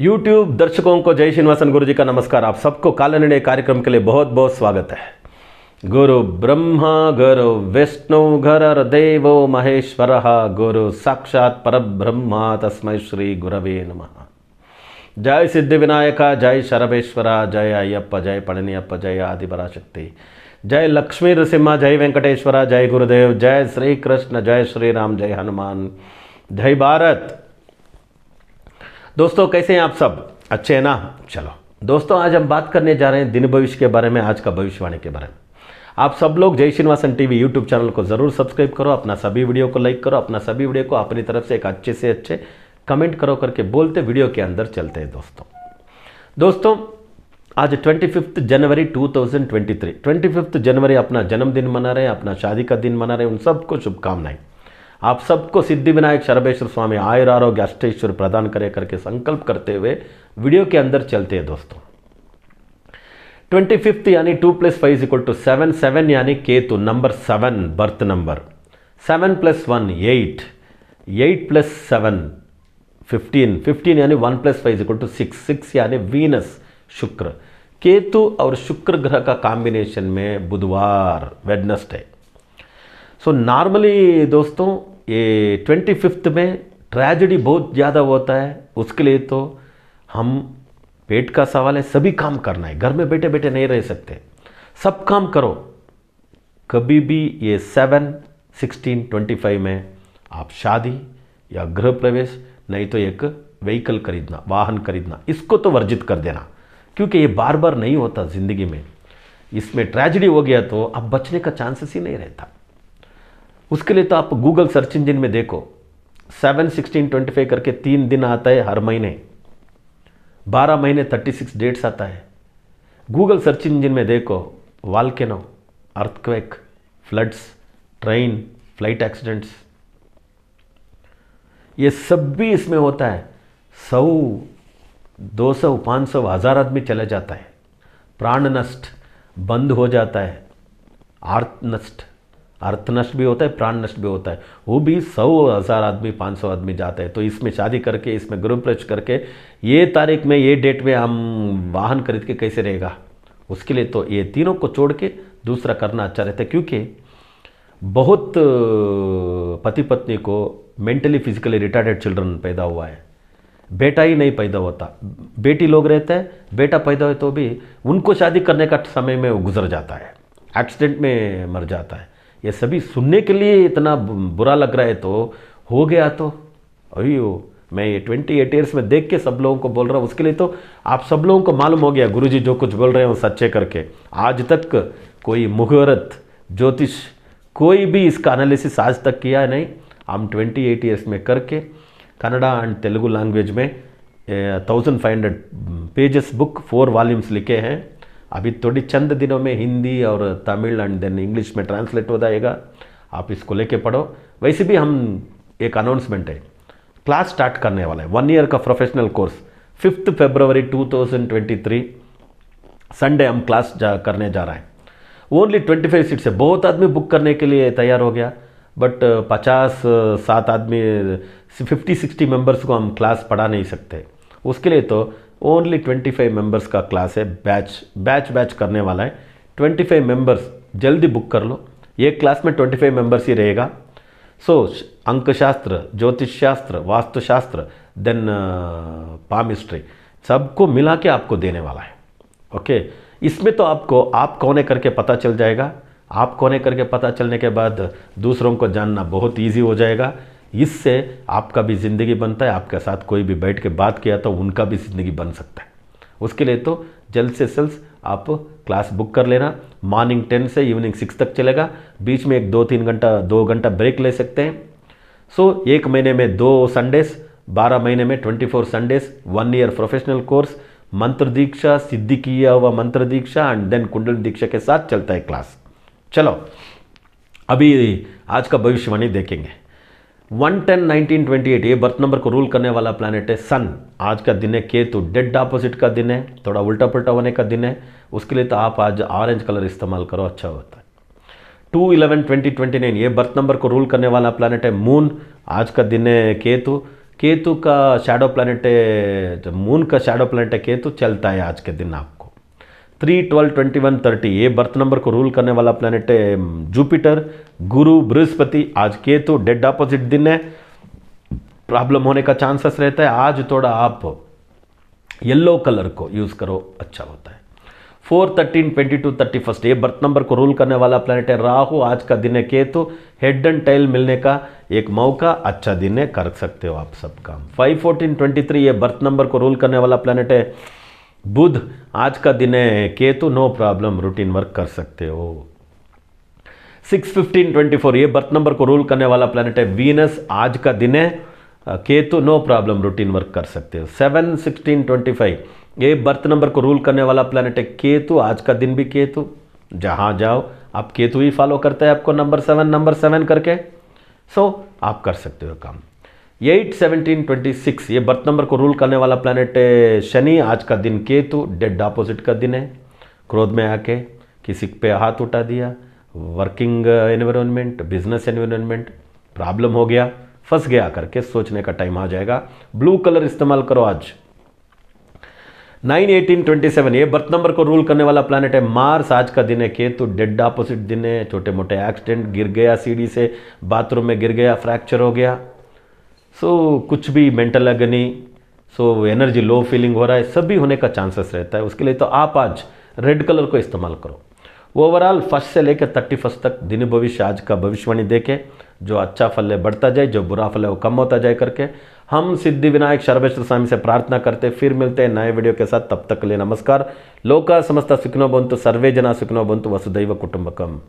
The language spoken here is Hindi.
यूट्यूब दर्शकों को जय श्रीनिवासन गुरु जी का नमस्कार आप सबको काल निर्णय कार्यक्रम के लिए बहुत बहुत स्वागत है गुरु ब्रह्मा गुरु विष्णु घर देव महेश्वर गुरु साक्षात ब्रह्म तस्मै श्री गुरवे नम जय सिद्धि विनायक जय शरभेश्वर जय अय्यप जय पड़नियप्प जय आदिपराशक्ति जय लक्ष्मी नृसिंह जय वेंकटेश्वर जय गुरुदेव जय श्री कृष्ण जय श्री राम जय हनुमान जय भारत दोस्तों कैसे हैं आप सब अच्छे हैं ना चलो दोस्तों आज हम बात करने जा रहे हैं दिन भविष्य के बारे में आज का भविष्यवाणी के बारे में आप सब लोग जय श्रीनिवासन टीवी यूट्यूब चैनल को जरूर सब्सक्राइब करो अपना सभी वीडियो को लाइक करो अपना सभी वीडियो को अपनी तरफ से एक अच्छे से अच्छे कमेंट करो करके बोलते वीडियो के अंदर चलते हैं दोस्तों दोस्तों आज ट्वेंटी फिफ्थ जनवरी थ्री ट्वेंटी फिफ्थ जनवरी अपना जन्मदिन मना रहे हैं अपना शादी का दिन मना रहे हैं उन सबको शुभकामनाएं आप सबको सिद्धि विनायक शरभेश्वर स्वामी आयुर आरोग्य अष्टेश्वर प्रदान करे करके संकल्प करते हुए वीडियो के अंदर चलते हैं दोस्तों ट्वेंटी फिफ्थ यानी two plus five is equal to seven seven यानी Ketu number seven birth number seven plus one eight eight plus seven fifteen fifteen यानी one plus five equal to six six यानी वीनस शुक्र केतु और शुक्र ग्रह का कॉम्बिनेशन में बुधवार वेडनेसडे सो नॉर्मली दोस्तों ये ट्वेंटी फिफ्थ में ट्रेजिडी बहुत ज़्यादा होता है उसके लिए तो हम पेट का सवाल है सभी काम करना है घर में बैठे बैठे नहीं रह सकते सब काम करो कभी भी ये सेवन सिक्सटीन ट्वेंटी फाइव में आप शादी या गृह प्रवेश नहीं तो एक व्हीकल खरीदना वाहन खरीदना इसको तो वर्जित कर देना क्योंकि ये बार बार नहीं होता ज़िंदगी में इसमें ट्रेजिडी हो गया तो अब बचने का चांसेस ही नहीं रहता उसके लिए तो आप गूगल सर्च इंजिन में देखो सेवन सिक्सटीन ट्वेंटी फाइव करके तीन दिन आता है हर महीने बारह महीने थर्टी सिक्स डेट्स आता है गूगल सर्च इंजिन में देखो volcano earthquake floods train flight accidents ये सब भी इसमें होता है सौ दो सौ पाँच सौ हज़ार आदमी चला जाता है प्राण नष्ट बंद हो जाता है आर्थ नष्ट अर्थ नष्ट भी होता है प्राण नष्ट भी होता है वो भी सौ हज़ार आदमी पाँच सौ आदमी जाते हैं तो इसमें शादी करके इसमें गृह प्रवेश करके ये तारीख में ये डेट में हम वाहन खरीद के कैसे रहेगा उसके लिए तो ये तीनों को छोड़ के दूसरा करना अच्छा रहता है क्योंकि बहुत पति पत्नी को मेंटली फिजिकली रिटायर्ड चिल्ड्रन पैदा हुआ है बेटा ही नहीं पैदा होता बेटी लोग रहते हैं बेटा पैदा हो तो भी उनको शादी करने का समय में वो गुजर जाता है एक्सीडेंट में मर जाता है ये सभी सुनने के लिए इतना बुरा लग रहा है तो हो गया तो अयो मैं ये ट्वेंटी एट ईयर्स में देख के सब लोगों को बोल रहा हूँ उसके लिए तो आप सब लोगों को मालूम हो गया गुरुजी जो कुछ बोल रहे हैं वो सच्चे करके आज तक कोई मुहूर्त ज्योतिष कोई भी इसका एनालिसिस आज तक किया नहीं हम ट्वेंटी एट ईयर्स में करके कन्नडा एंड तेलुगु लैंग्वेज में thousand five hundred pages book four volumes लिखे हैं अभी थोड़ी चंद दिनों में हिंदी और तमिल एंड देन इंग्लिश में ट्रांसलेट हो जाएगा आप इसको लेके पढ़ो वैसे भी हम एक अनाउंसमेंट है क्लास स्टार्ट करने वाला है वन ईयर का professional course fifth February 2023 Sunday हम क्लास जा करने जा रहे हैं ओनली ट्वेंटी फाइव सीट्स है बहुत आदमी बुक करने के लिए तैयार हो गया बट uh, पचास uh, सात आदमी फिफ्टी सिक्सटी मेंबर्स को हम क्लास पढ़ा नहीं सकते उसके लिए तो ओनली 25 मेंबर्स का क्लास है बैच बैच बैच करने वाला है 25 मेम्बर्स जल्दी बुक कर लो एक क्लास में 25 मेम्बर्स ही रहेगा सो so, अंकशास्त्र ज्योतिष शास्त्र वास्तुशास्त्र देन पामिस्ट्री uh, सबको मिला के आपको देने वाला है ओके okay? इसमें तो आपको आप कौन करके पता चल जाएगा आप कौन करके पता चलने के बाद दूसरों को जानना बहुत ईजी हो जाएगा इससे आपका भी ज़िंदगी बनता है आपके साथ कोई भी बैठ के बात किया तो उनका भी ज़िंदगी बन सकता है उसके लिए तो जल्द से जल्द आप क्लास बुक कर लेना मॉर्निंग टेन से इवनिंग सिक्स तक चलेगा बीच में एक दो तीन घंटा दो घंटा ब्रेक ले सकते हैं सो so, एक महीने में दो संडेज बारह महीने में twenty four Sundays one year professional course मंत्र दीक्षा सिद्धि किया हुआ मंत्र दीक्षा एंड देन कुंडल दीक्षा के साथ चलता है क्लास चलो अभी आज का भविष्यवाणी देखेंगे one ten nineteen twenty eight ये बर्थ नंबर को रूल करने वाला प्लानट है सन आज का दिन है केतु डेड अपोजिट का दिन है थोड़ा उल्टा पुलटा होने का दिन है उसके लिए तो आप आज ऑरेंज कलर इस्तेमाल करो अच्छा होता है two eleven twenty twenty nine ये बर्थ नंबर को रूल करने वाला प्लानट है मून आज का दिन है केतु केतु का शैडो प्लानट है मून का शैडो प्लानट है केतु चलता है आज के दिन आप three twelve twenty one thirty ये बर्थ नंबर को रूल करने वाला प्लानट है जुपिटर गुरु बृहस्पति आज केतु डेड अपोजिट दिन है प्रॉब्लम होने का चांसेस रहता है आज थोड़ा आप येलो कलर को यूज़ करो अच्छा होता है four thirteen twenty two thirty first ये बर्थ नंबर को रूल करने वाला प्लानट है राहु आज का दिन है केतु हेड एंड टेल मिलने का एक मौका अच्छा दिन है कर सकते हो आप सब काम फाइव फोर्टीन ट्वेंटी थ्री ये बर्थ नंबर को रूल करने वाला प्लानट है बुध आज का दिन है के तो नो प्रॉब्लम रूटीन वर्क कर सकते हो सिक्स फिफ्टीन ट्वेंटी फोर ये बर्थ नंबर को रूल करने वाला प्लानट है वीनस आज का दिन है के तो नो प्रॉब्लम रूटीन वर्क कर सकते हो सेवन सिक्सटीन ट्वेंटी फाइव ये बर्थ नंबर को रूल करने वाला प्लानट है केतु आज का दिन भी केतु जहाँ जाओ आप केतु ही फॉलो करते हैं आपको नंबर सेवन नंबर सेवन करके सो so, आप कर सकते हो काम एट सेवनटीन ट्वेंटी सिक्स ये बर्थ नंबर को रूल करने वाला प्लानट है शनि आज का दिन केतु डेड अपोजिट का दिन है क्रोध में आके किसी पे हाथ उठा दिया working environment business environment problem हो गया फंस गया करके सोचने का टाइम आ जाएगा ब्लू कलर इस्तेमाल करो आज नाइन एटीन ट्वेंटी सेवन ये बर्थ नंबर को रूल करने वाला प्लानट है मार्स आज का दिन है केतु डेड अपोजिट दिन है छोटे मोटे एक्सीडेंट गिर गया सीढ़ी से बाथरूम में गिर गया फ्रैक्चर हो गया सो so, कुछ भी मेंटल अग्नि सो एनर्जी लो फीलिंग हो रहा है सब भी होने का चांसेस रहता है उसके लिए तो आप आज रेड कलर को इस्तेमाल करो ओवरऑल फर्स्ट से लेकर थर्टी फर्स्ट तक दिन भविष्य आज का भविष्यवाणी देखें जो अच्छा फल है बढ़ता जाए जो बुरा फल है वो कम होता जाए करके हम सिद्धि विनायक सर्वेश्वर स्वामी से प्रार्थना करते फिर मिलते हैं नए वीडियो के साथ तब तक के लिए नमस्कार लोका समस्त सुखनो बंतु सर्वे जना सुखनो बंतु वसुदैव कुटुंबकम